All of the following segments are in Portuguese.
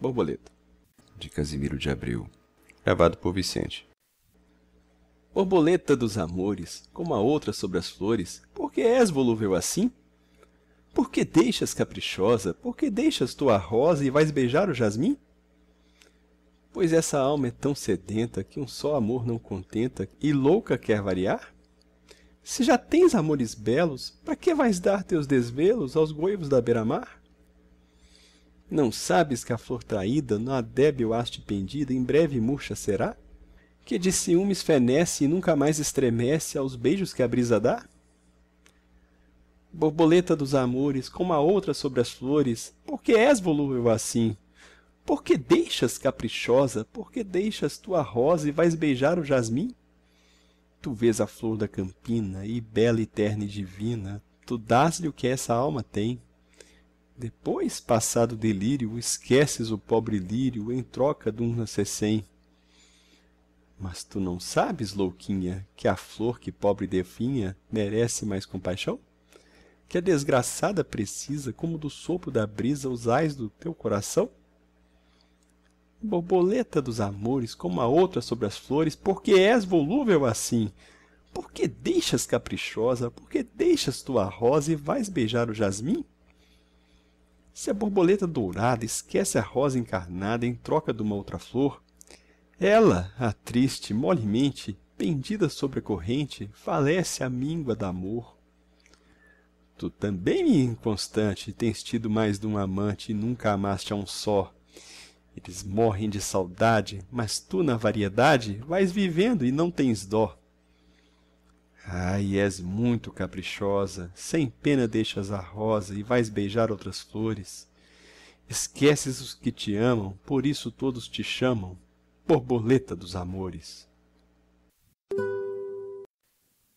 borboleta de casimiro de abreu borboleta dos amores como a outra sobre as flores por que és volúvel assim por que deixas caprichosa por que deixas tua rosa e vais beijar o jasmim pois essa alma é tão sedenta que um só amor não contenta e louca quer variar se já tens amores belos pra que vais dar teus desvelos aos goivos da beira-mar não sabes que a flor traída na débil haste pendida em breve murcha será que de ciúmes fenece e nunca mais estremece aos beijos que a brisa dá borboleta dos amores como a outra sobre as flores por que és volúvel assim por que deixas caprichosa por que deixas tua rosa e vais beijar o jasmim tu vês a flor da campina e bela e terna e divina tu dás-lhe o que essa alma tem depois passado o delírio esqueces o pobre lírio em troca dum nacessém mas tu não sabes louquinha que a flor que pobre definha merece mais compaixão que a desgraçada precisa como do sopro da brisa os ais do teu coração borboleta dos amores como a outra sobre as flores porque és volúvel assim porque deixas caprichosa porque deixas tua rosa e vais beijar o jasmim se a borboleta dourada esquece a rosa encarnada em troca duma outra flor ela a triste molemente pendida sobre a corrente falece à míngua damor tu também minha inconstante tens tido mais dum amante e nunca amaste a um só eles morrem de saudade mas tu na variedade vais vivendo e não tens dó ai és muito caprichosa sem pena deixas a rosa e vais beijar outras flores esqueces os que te amam por isso todos te chamam borboleta dos amores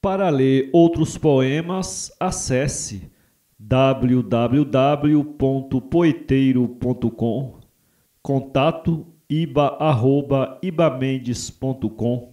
para ler outros poemas, acesse www.poeteiro.com, contato iba@ibamendes.com